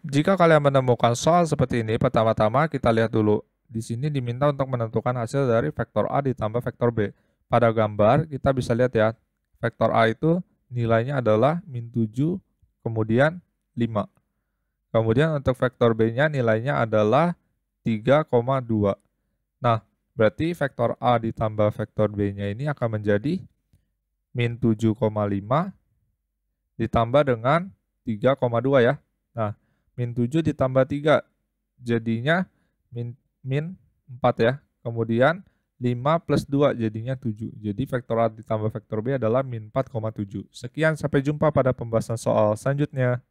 Jika kalian menemukan soal seperti ini, pertama-tama kita lihat dulu. Di sini diminta untuk menentukan hasil dari vektor A ditambah vektor B. Pada gambar, kita bisa lihat ya, vektor A itu nilainya adalah min 7, kemudian 5. Kemudian untuk vektor B-nya nilainya adalah 3,2. Nah, berarti vektor A ditambah vektor B-nya ini akan menjadi min 7,5 ditambah dengan 3,2 ya. Nah, Min 7 ditambah 3. Jadinya min, min 4 ya. Kemudian 5 plus 2 jadinya 7. Jadi vektor A ditambah vektor B adalah min 4,7. Sekian, sampai jumpa pada pembahasan soal selanjutnya.